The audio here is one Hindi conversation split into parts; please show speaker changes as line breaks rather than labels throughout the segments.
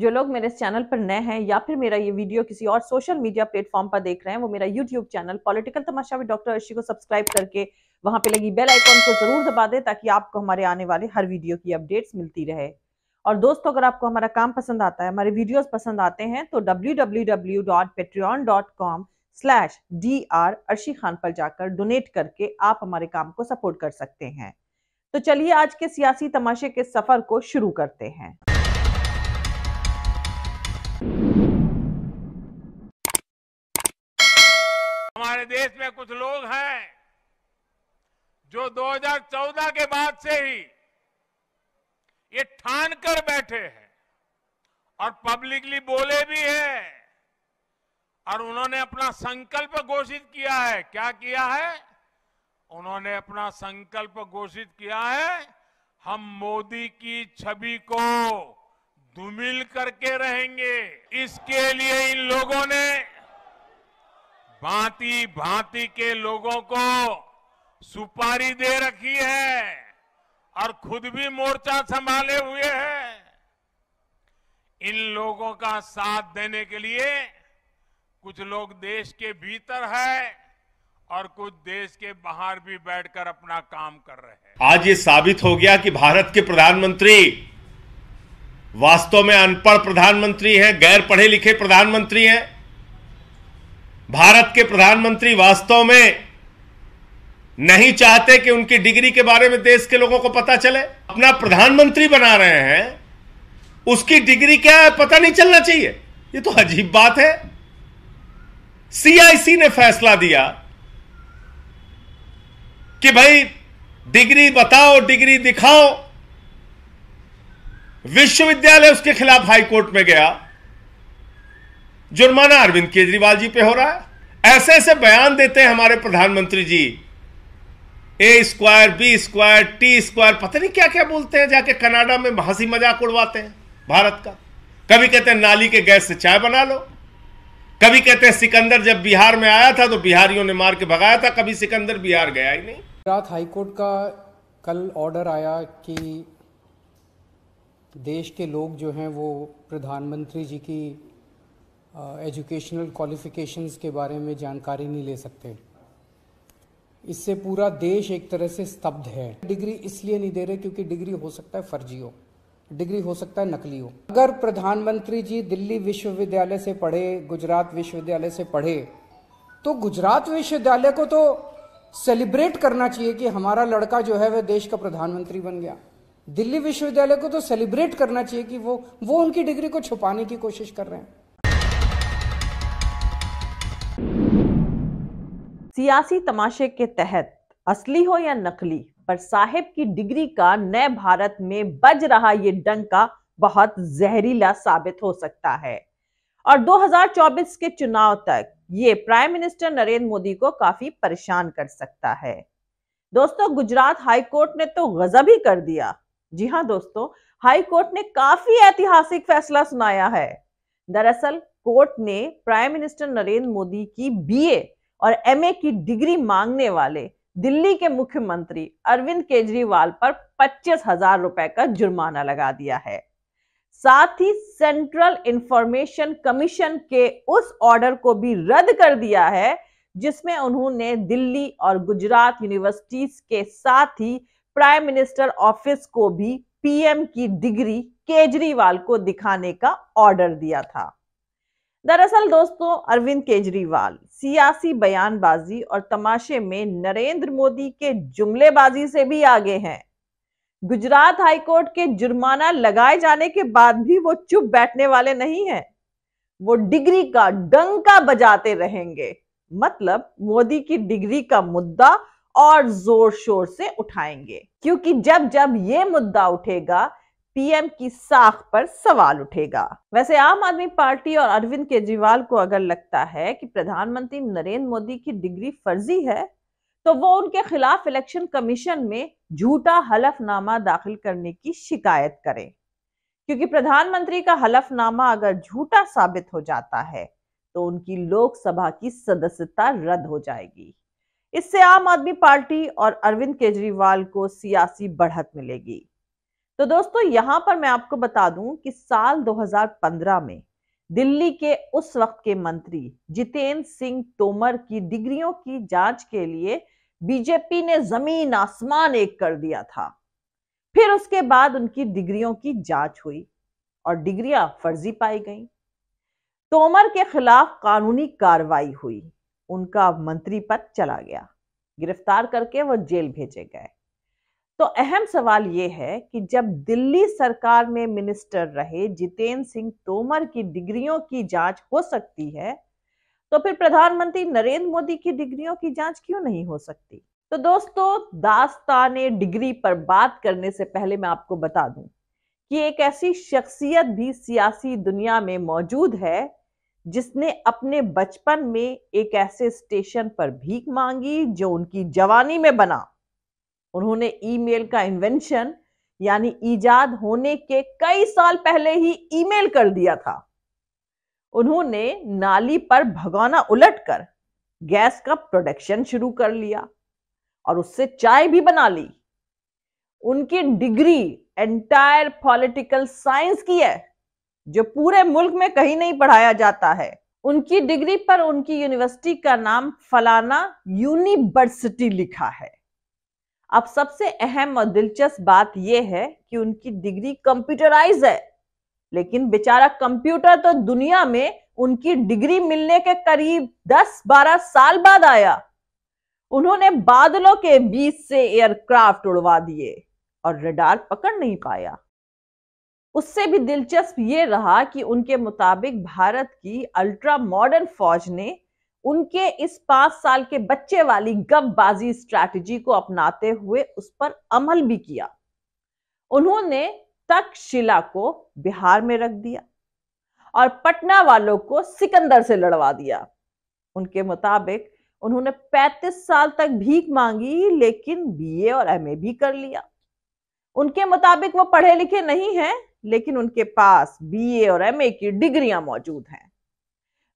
जो लोग मेरे इस चैनल पर नए हैं या फिर मेरा ये वीडियो किसी और सोशल मीडिया प्लेटफॉर्म पर देख रहे हैं वो मेरा यूट्यूब चैनल पॉलिटिकल तमाशा भी डॉक्टर अर्शी को सब्सक्राइब करके वहां पे लगी बेल आइकॉन को जरूर दबा दें ताकि आपको हमारे आने वाले हर वीडियो की अपडेट्स मिलती रहे और दोस्तों अगर आपको हमारा काम पसंद आता है हमारे वीडियोज पसंद आते हैं तो W slash D R Arshi Khan पर जाकर डोनेट करके आप हमारे काम को सपोर्ट कर सकते हैं तो चलिए आज के सियासी तमाशे के सफर को शुरू करते हैं
देश में कुछ लोग हैं जो 2014 के बाद से ही ये ठान कर बैठे हैं और पब्लिकली बोले भी हैं और उन्होंने अपना संकल्प घोषित किया है क्या किया है उन्होंने अपना संकल्प घोषित किया है हम मोदी की छवि को धुमिल करके रहेंगे इसके लिए इन लोगों ने भांति भांति के लोगों को सुपारी दे रखी है और खुद भी मोर्चा संभाले हुए हैं इन लोगों का साथ देने के लिए कुछ लोग देश के भीतर है और कुछ देश के बाहर भी बैठकर अपना काम कर रहे हैं आज ये साबित हो गया कि भारत के प्रधानमंत्री वास्तव में अनपढ़ प्रधानमंत्री हैं गैर पढ़े लिखे प्रधानमंत्री हैं भारत के प्रधानमंत्री वास्तव में नहीं चाहते कि उनकी डिग्री के बारे में देश के लोगों को पता चले अपना प्रधानमंत्री बना रहे हैं उसकी डिग्री क्या है पता नहीं चलना चाहिए ये तो अजीब बात है सीआईसी ने फैसला दिया कि भाई डिग्री बताओ डिग्री दिखाओ विश्वविद्यालय उसके खिलाफ हाईकोर्ट में गया जुर्माना अरविंद केजरीवाल जी पे हो रहा है ऐसे ऐसे बयान देते हैं हमारे प्रधानमंत्री ji A square B square T square पता नहीं क्या क्या बोलते हैं जाके कनाडा में हंसी मजाक उड़वाते हैं भारत का कभी कहते हैं नाली के गैस से चाय बना लो कभी कहते हैं सिकंदर जब बिहार में आया था तो बिहारियों ने मार के भगाया था कभी सिकंदर बिहार गया ही नहीं गुजरात हाईकोर्ट का कल ऑर्डर आया कि
देश के लोग जो हैं वो प्रधानमंत्री जी की एजुकेशनल क्वालिफिकेशंस के बारे में जानकारी नहीं ले सकते इससे पूरा देश एक तरह से स्तब्ध है डिग्री इसलिए नहीं दे रहे क्योंकि डिग्री हो सकता है फर्जी हो डिग्री हो सकता है नकली हो अगर प्रधानमंत्री जी दिल्ली विश्वविद्यालय से पढ़े गुजरात विश्वविद्यालय से पढ़े तो गुजरात विश्वविद्यालय को तो सेलिब्रेट करना चाहिए कि हमारा लड़का जो है वह देश का प्रधानमंत्री बन गया दिल्ली विश्वविद्यालय को तो सेलिब्रेट करना चाहिए कि वो वो उनकी डिग्री को छुपाने की कोशिश कर रहे हैं सियासी तमाशे के तहत असली हो या नकली पर साहिब की डिग्री का नए भारत में बज रहा ये डंका बहुत जहरीला साबित हो सकता है और 2024 के चुनाव तक ये प्राइम मिनिस्टर नरेंद्र मोदी को काफी परेशान कर सकता है दोस्तों गुजरात हाई कोर्ट ने तो गजब ही कर दिया जी हाँ दोस्तों हाई कोर्ट ने काफी ऐतिहासिक फैसला सुनाया है दरअसल कोर्ट ने प्राइम मिनिस्टर नरेंद्र मोदी की बीए और एमए की डिग्री मांगने वाले दिल्ली के मुख्यमंत्री अरविंद केजरीवाल पर पच्चीस हजार रुपए का जुर्माना लगा दिया है साथ ही सेंट्रल इंफॉर्मेशन कमीशन के उस ऑर्डर को भी रद्द कर दिया है जिसमें उन्होंने दिल्ली और गुजरात यूनिवर्सिटीज के साथ ही प्राइम मिनिस्टर ऑफिस को भी पीएम की डिग्री केजरीवाल को दिखाने का ऑर्डर दिया था दरअसल दोस्तों अरविंद केजरीवाल सियासी बयानबाजी और तमाशे में नरेंद्र मोदी के जुमलेबाजी से भी आगे हैं गुजरात हाईकोर्ट के जुर्माना लगाए जाने के बाद भी वो चुप बैठने वाले नहीं हैं वो डिग्री का डंका बजाते रहेंगे मतलब मोदी की डिग्री का मुद्दा और जोर शोर से उठाएंगे क्योंकि जब जब ये मुद्दा उठेगा पीएम की साख पर सवाल उठेगा वैसे आम आदमी पार्टी और अरविंद केजरीवाल को अगर लगता है कि प्रधानमंत्री नरेंद्र मोदी की डिग्री फर्जी है तो वो उनके खिलाफ इलेक्शन कमीशन में झूठा हलफनामा दाखिल करने की शिकायत करें क्योंकि प्रधानमंत्री का हलफनामा अगर झूठा साबित हो जाता है तो उनकी लोकसभा की सदस्यता रद्द हो जाएगी इससे आम आदमी पार्टी और अरविंद केजरीवाल को सियासी बढ़त मिलेगी तो दोस्तों यहां पर मैं आपको बता दूं कि साल 2015 में दिल्ली के उस वक्त के मंत्री जितेंद्र सिंह तोमर की डिग्रियों की जांच के लिए बीजेपी ने जमीन आसमान एक कर दिया था फिर उसके बाद उनकी डिग्रियों की जांच हुई और डिग्रियां फर्जी पाई गईं। तोमर के खिलाफ कानूनी कार्रवाई हुई उनका मंत्री पद चला गया गिरफ्तार करके वह जेल भेजे गए तो अहम सवाल ये है कि जब दिल्ली सरकार में मिनिस्टर रहे जितेंद्र सिंह तोमर की डिग्रियों की जांच हो सकती है तो फिर प्रधानमंत्री नरेंद्र मोदी की डिग्रियों की जांच क्यों नहीं हो सकती तो दोस्तों दास्तान डिग्री पर बात करने से पहले मैं आपको बता दूं कि एक ऐसी शख्सियत भी सियासी दुनिया में मौजूद है जिसने अपने बचपन में एक ऐसे स्टेशन पर भीख मांगी जो उनकी जवानी में बना उन्होंने ईमेल का इन्वेंशन यानी ईजाद होने के कई साल पहले ही ईमेल कर दिया था उन्होंने नाली पर भगाना उलटकर गैस का प्रोडक्शन शुरू कर लिया और उससे चाय भी बना ली उनकी डिग्री एंटायर पॉलिटिकल साइंस की है जो पूरे मुल्क में कहीं नहीं पढ़ाया जाता है उनकी डिग्री पर उनकी यूनिवर्सिटी का नाम फलाना यूनिवर्सिटी लिखा है अब सबसे अहम और दिलचस्प बात यह है कि उनकी डिग्री कंप्यूटराइज है लेकिन बेचारा कंप्यूटर तो दुनिया में उनकी डिग्री मिलने के करीब 10-12 साल बाद आया उन्होंने बादलों के बीच से एयरक्राफ्ट उड़वा दिए और रडार पकड़ नहीं पाया उससे भी दिलचस्प ये रहा कि उनके मुताबिक भारत की अल्ट्रा मॉडर्न फौज ने उनके इस पांच साल के बच्चे वाली गपबाजी स्ट्रैटेजी को अपनाते हुए उस पर अमल भी किया उन्होंने तक्षशिला को बिहार में रख दिया और पटना वालों को सिकंदर से लड़वा दिया उनके मुताबिक उन्होंने 35 साल तक भीख मांगी लेकिन बीए और एमए भी कर लिया उनके मुताबिक वो पढ़े लिखे नहीं हैं लेकिन उनके पास बीए और एमए की डिग्रियां मौजूद हैं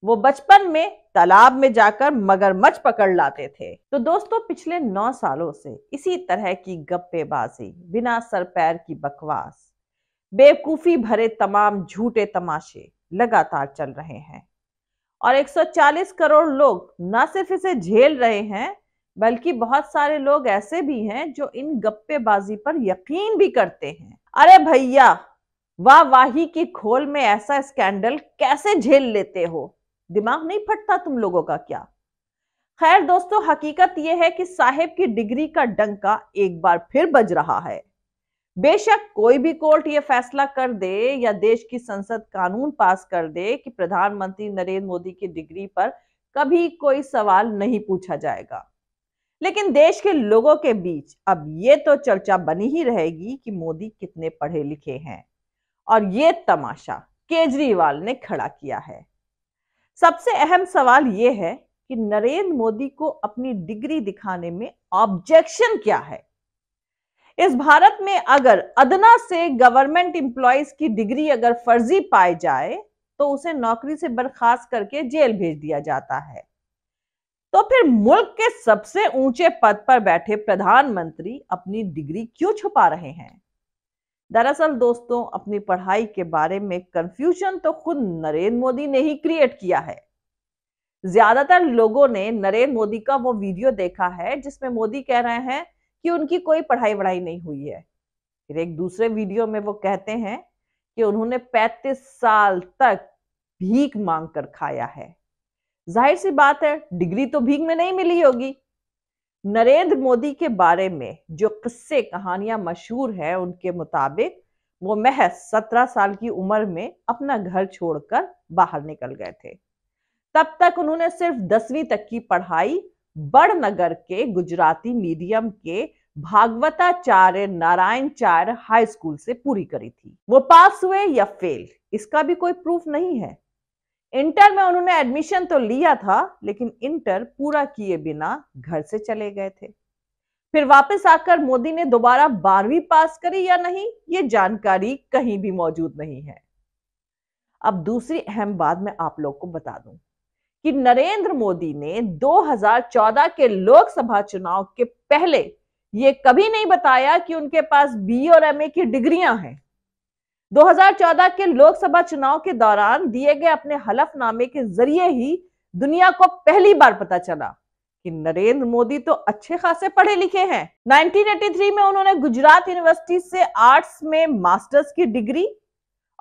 वो बचपन में तालाब में जाकर मगरमच्छ पकड़ लाते थे तो दोस्तों पिछले नौ सालों से इसी तरह की गप्पेबाजी बिना सर पैर की बकवास बेवकूफी भरे तमाम झूठे तमाशे लगातार चल रहे हैं और 140 करोड़ लोग न सिर्फ इसे झेल रहे हैं बल्कि बहुत सारे लोग ऐसे भी हैं जो इन गप्पेबाजी पर यकीन भी करते हैं अरे भैया वाह वाही की खोल में ऐसा स्कैंडल कैसे झेल लेते हो दिमाग नहीं फटता तुम लोगों का क्या खैर दोस्तों हकीकत यह है कि साहेब की डिग्री का डंका एक बार फिर बज रहा है बेशक कोई भी कोर्ट ये फैसला कर दे या देश की संसद कानून पास कर दे कि प्रधानमंत्री नरेंद्र मोदी की डिग्री पर कभी कोई सवाल नहीं पूछा जाएगा लेकिन देश के लोगों के बीच अब ये तो चर्चा बनी ही रहेगी कि मोदी कितने पढ़े लिखे हैं और ये तमाशा केजरीवाल ने खड़ा किया है सबसे अहम सवाल यह है कि नरेंद्र मोदी को अपनी डिग्री दिखाने में ऑब्जेक्शन क्या है इस भारत में अगर अदना से गवर्नमेंट इंप्लॉयज की डिग्री अगर फर्जी पाई जाए तो उसे नौकरी से बर्खास्त करके जेल भेज दिया जाता है तो फिर मुल्क के सबसे ऊंचे पद पर बैठे प्रधानमंत्री अपनी डिग्री क्यों छुपा रहे हैं दरअसल दोस्तों अपनी पढ़ाई के बारे में कंफ्यूजन तो खुद नरेंद्र मोदी ने ही क्रिएट किया है ज्यादातर लोगों ने नरेंद्र मोदी का वो वीडियो देखा है जिसमें मोदी कह रहे हैं कि उनकी कोई पढ़ाई वढ़ाई नहीं हुई है फिर एक दूसरे वीडियो में वो कहते हैं कि उन्होंने 35 साल तक भीख मांग कर खाया है जाहिर सी बात है डिग्री तो भीख में नहीं मिली होगी नरेंद्र मोदी के बारे में जो किस्से कहानियां मशहूर है उनके मुताबिक वो महज सत्रह साल की उम्र में अपना घर छोड़कर बाहर निकल गए थे तब तक उन्होंने सिर्फ दसवीं तक की पढ़ाई बड़नगर के गुजराती मीडियम के भागवताचार्य नारायण हाई स्कूल से पूरी करी थी वो पास हुए या फेल इसका भी कोई प्रूफ नहीं है इंटर में उन्होंने एडमिशन तो लिया था लेकिन इंटर पूरा किए बिना घर से चले गए थे फिर वापस आकर मोदी ने दोबारा बारहवीं पास करी या नहीं ये जानकारी कहीं भी मौजूद नहीं है अब दूसरी अहम बात मैं आप लोग को बता दूं कि नरेंद्र मोदी ने 2014 के लोकसभा चुनाव के पहले ये कभी नहीं बताया कि उनके पास बी और एमए की डिग्रियां हैं 2014 के लोकसभा चुनाव के दौरान दिए गए अपने हलफनामे के जरिए ही दुनिया को पहली बार पता चला कि नरेंद्र मोदी तो अच्छे खासे पढ़े लिखे हैं 1983 में उन्होंने गुजरात यूनिवर्सिटी से आर्ट्स में मास्टर्स की डिग्री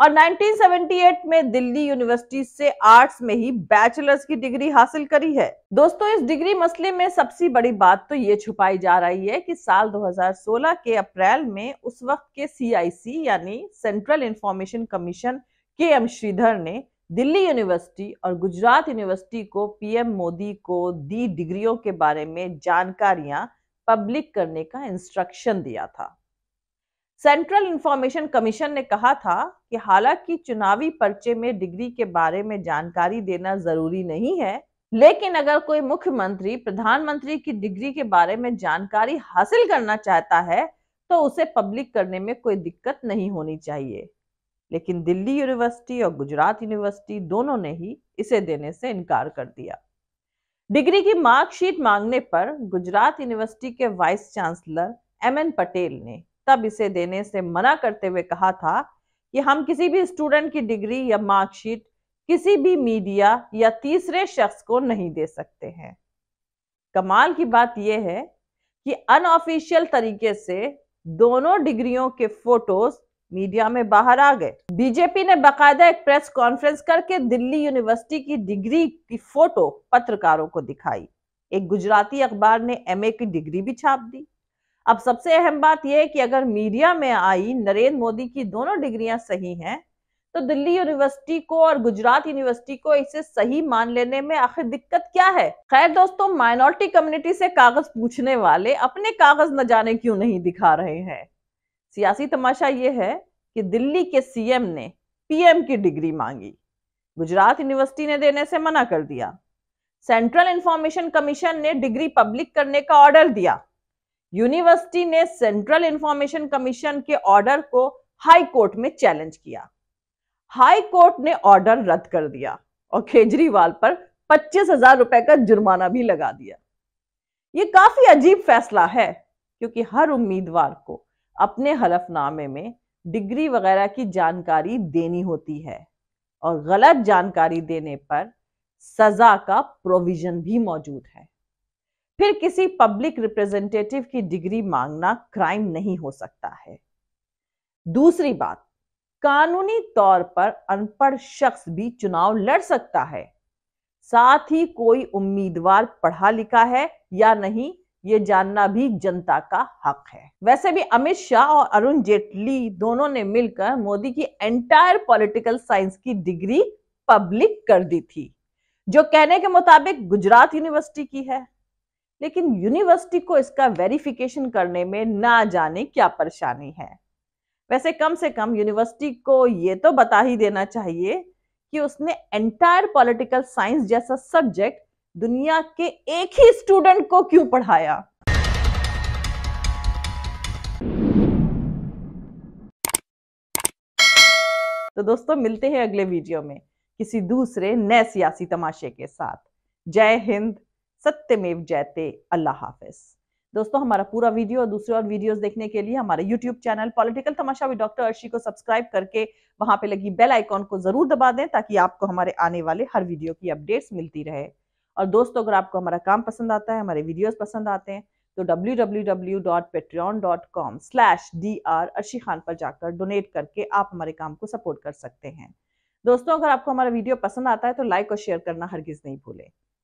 और 1978 में दिल्ली यूनिवर्सिटी से आर्ट्स में ही बैचलर्स की डिग्री हासिल करी है दोस्तों इस डिग्री मसले में सबसे बड़ी बात तो ये छुपाई जा रही है कि साल 2016 के अप्रैल में उस वक्त के सीआईसी यानी सेंट्रल इंफॉर्मेशन कमीशन के एम श्रीधर ने दिल्ली यूनिवर्सिटी और गुजरात यूनिवर्सिटी को पीएम मोदी को दी डिग्रियों के बारे में जानकारियां पब्लिक करने का इंस्ट्रक्शन दिया था सेंट्रल इंफॉर्मेशन कमीशन ने कहा था कि हालांकि चुनावी पर्चे में डिग्री के बारे में जानकारी देना जरूरी नहीं है लेकिन अगर कोई मुख्यमंत्री प्रधानमंत्री की डिग्री के बारे में जानकारी हासिल करना चाहता है तो उसे पब्लिक करने में कोई दिक्कत नहीं होनी चाहिए लेकिन दिल्ली यूनिवर्सिटी और गुजरात यूनिवर्सिटी दोनों ने ही इसे देने से इनकार कर दिया डिग्री की मार्कशीट मांगने पर गुजरात यूनिवर्सिटी के vice chancellor M N Patel ने तब इसे देने से मना करते हुए कहा था कि हम किसी भी स्टूडेंट की डिग्री या मार्कशीट किसी भी मीडिया या तीसरे शख्स को नहीं दे सकते हैं कमाल की बात यह है कि अनऑफिशियल तरीके से दोनों डिग्रियों के फोटोज मीडिया में बाहर आ गए बीजेपी ने बाकायदा एक प्रेस कॉन्फ्रेंस करके दिल्ली यूनिवर्सिटी की डिग्री की फोटो पत्रकारों को दिखाई एक गुजराती अखबार ने एमए की डिग्री भी छाप दी अब सबसे अहम बात यह है कि अगर मीडिया में आई नरेंद्र मोदी की दोनों डिग्रियां सही हैं तो दिल्ली यूनिवर्सिटी को और गुजरात यूनिवर्सिटी को इसे सही मान लेने में आखिर दिक्कत क्या है खैर दोस्तों माइनॉरिटी कम्युनिटी से कागज पूछने वाले अपने कागज न जाने क्यों नहीं दिखा रहे हैं सियासी तमाशा ये है कि दिल्ली के सीएम ने पीएम की डिग्री मांगी गुजरात यूनिवर्सिटी ने देने से मना कर दिया सेंट्रल इंफॉर्मेशन कमीशन ने डिग्री पब्लिक करने का ऑर्डर दिया यूनिवर्सिटी ने सेंट्रल इंफॉर्मेशन कमीशन के ऑर्डर को हाई कोर्ट में चैलेंज किया हाई कोर्ट ने ऑर्डर रद्द कर दिया और केजरीवाल पर पच्चीस हजार रुपए का जुर्माना भी लगा दिया ये काफी अजीब फैसला है क्योंकि हर उम्मीदवार को अपने हलफनामे में डिग्री वगैरह की जानकारी देनी होती है और गलत जानकारी देने पर सजा का प्रोविजन भी मौजूद है फिर किसी पब्लिक रिप्रेजेंटेटिव की डिग्री मांगना क्राइम नहीं हो सकता है दूसरी बात कानूनी तौर पर अनपढ़ शख्स भी चुनाव लड़ सकता है साथ ही कोई उम्मीदवार पढ़ा लिखा है या नहीं ये जानना भी जनता का हक है वैसे भी अमित शाह और अरुण जेटली दोनों ने मिलकर मोदी की एंटायर पॉलिटिकल साइंस की डिग्री पब्लिक कर दी थी जो कहने के मुताबिक गुजरात यूनिवर्सिटी की है लेकिन यूनिवर्सिटी को इसका वेरिफिकेशन करने में ना जाने क्या परेशानी है वैसे कम से कम यूनिवर्सिटी को ये तो बता ही देना चाहिए कि उसने एंटायर पॉलिटिकल साइंस जैसा सब्जेक्ट दुनिया के एक ही स्टूडेंट को क्यों पढ़ाया तो दोस्तों मिलते हैं अगले वीडियो में किसी दूसरे नए सियासी तमाशे के साथ जय हिंद सत्यमेव जयते अल्लाह हाफिज दोस्तों हमारा पूरा वीडियो और दूसरे और वीडियोस देखने के लिए हमारे यूट्यूब चैनल पॉलिटिकल तमाशा भी डॉक्टर अर्शी को सब्सक्राइब करके वहां पे लगी बेल आइकॉन को जरूर दबा दें ताकि आपको हमारे आने वाले हर वीडियो की अपडेट्स मिलती रहे और दोस्तों अगर आपको हमारा काम पसंद आता है हमारे वीडियोज पसंद आते हैं तो डब्ल्यू खान पर जाकर डोनेट करके आप हमारे काम को सपोर्ट कर सकते हैं दोस्तों अगर आपको हमारा वीडियो पसंद आता है तो लाइक और शेयर करना हरगिज नहीं भूलें